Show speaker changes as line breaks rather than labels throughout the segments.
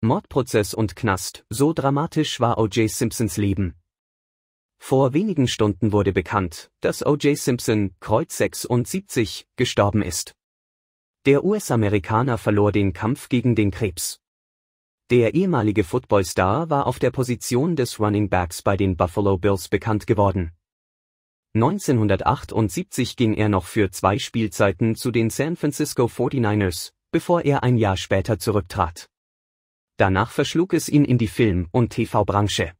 Mordprozess und Knast, so dramatisch war O.J. Simpsons Leben. Vor wenigen Stunden wurde bekannt, dass O.J. Simpson, Kreuz 76, gestorben ist. Der US-Amerikaner verlor den Kampf gegen den Krebs. Der ehemalige Footballstar war auf der Position des Running Backs bei den Buffalo Bills bekannt geworden. 1978 ging er noch für zwei Spielzeiten zu den San Francisco 49ers, bevor er ein Jahr später zurücktrat. Danach verschlug es ihn in die Film- und TV-Branche.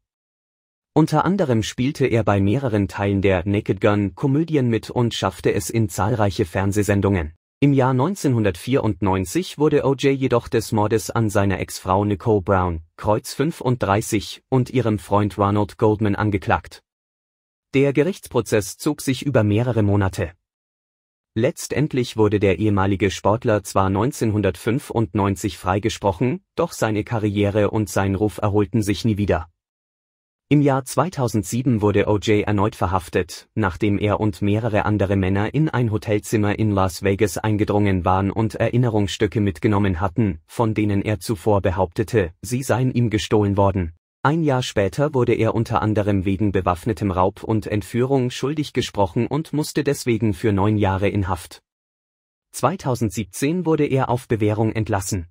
Unter anderem spielte er bei mehreren Teilen der Naked Gun Komödien mit und schaffte es in zahlreiche Fernsehsendungen. Im Jahr 1994 wurde O.J. jedoch des Mordes an seiner Ex-Frau Nicole Brown, Kreuz 35, und ihrem Freund Ronald Goldman angeklagt. Der Gerichtsprozess zog sich über mehrere Monate. Letztendlich wurde der ehemalige Sportler zwar 1995 freigesprochen, doch seine Karriere und sein Ruf erholten sich nie wieder. Im Jahr 2007 wurde OJ erneut verhaftet, nachdem er und mehrere andere Männer in ein Hotelzimmer in Las Vegas eingedrungen waren und Erinnerungsstücke mitgenommen hatten, von denen er zuvor behauptete, sie seien ihm gestohlen worden. Ein Jahr später wurde er unter anderem wegen bewaffnetem Raub und Entführung schuldig gesprochen und musste deswegen für neun Jahre in Haft. 2017 wurde er auf Bewährung entlassen